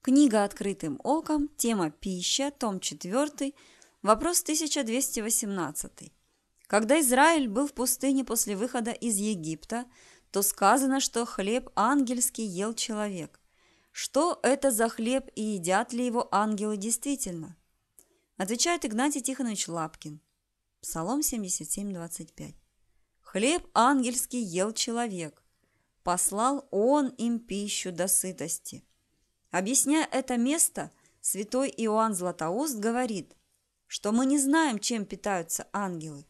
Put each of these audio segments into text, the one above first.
Книга «Открытым оком», тема «Пища», том 4, вопрос 1218. Когда Израиль был в пустыне после выхода из Египта, то сказано, что хлеб ангельский ел человек. Что это за хлеб и едят ли его ангелы действительно? Отвечает Игнатий Тихонович Лапкин. Псалом 77:25. Хлеб ангельский ел человек. Послал он им пищу до сытости. Объясняя это место, святой Иоанн Златоуст говорит, что мы не знаем, чем питаются ангелы.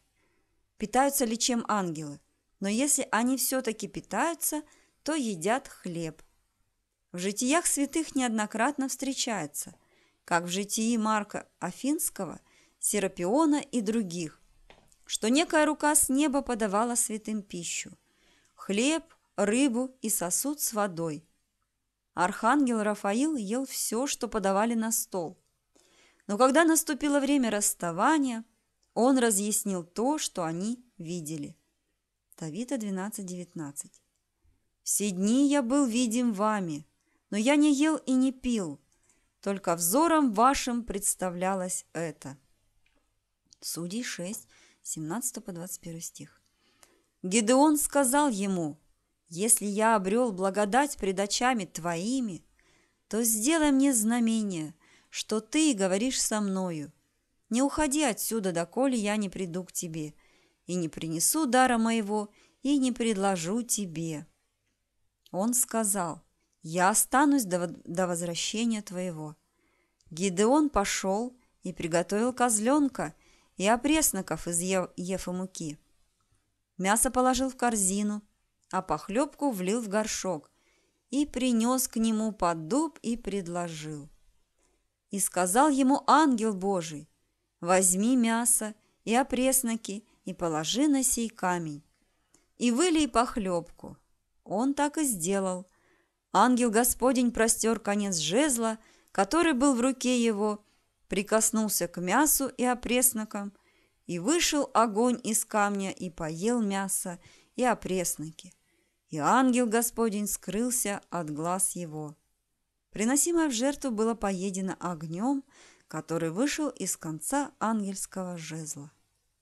Питаются ли чем ангелы? Но если они все-таки питаются, то едят хлеб. В житиях святых неоднократно встречается, как в житии Марка Афинского, Серапиона и других, что некая рука с неба подавала святым пищу – хлеб, рыбу и сосуд с водой – Архангел Рафаил ел все, что подавали на стол. Но когда наступило время расставания, он разъяснил то, что они видели. Тавита 12.19 «Все дни я был видим вами, но я не ел и не пил, только взором вашим представлялось это». Судей 6, 17 по 21 стих. Гедеон сказал ему – если я обрел благодать пред очами твоими, то сделай мне знамение, что ты говоришь со мною. Не уходи отсюда, доколе я не приду к тебе, и не принесу дара моего, и не предложу тебе». Он сказал, «Я останусь до, до возвращения твоего». Гидеон пошел и приготовил козленка и опресноков из Ефа муки. Мясо положил в корзину а похлебку влил в горшок и принес к нему под дуб и предложил. И сказал ему ангел Божий, возьми мясо и опресноки и положи на сей камень, и вылей похлебку. Он так и сделал. Ангел Господень простер конец жезла, который был в руке его, прикоснулся к мясу и опреснокам, и вышел огонь из камня и поел мясо и опресноки и ангел Господень скрылся от глаз его. Приносимое в жертву было поедено огнем, который вышел из конца ангельского жезла.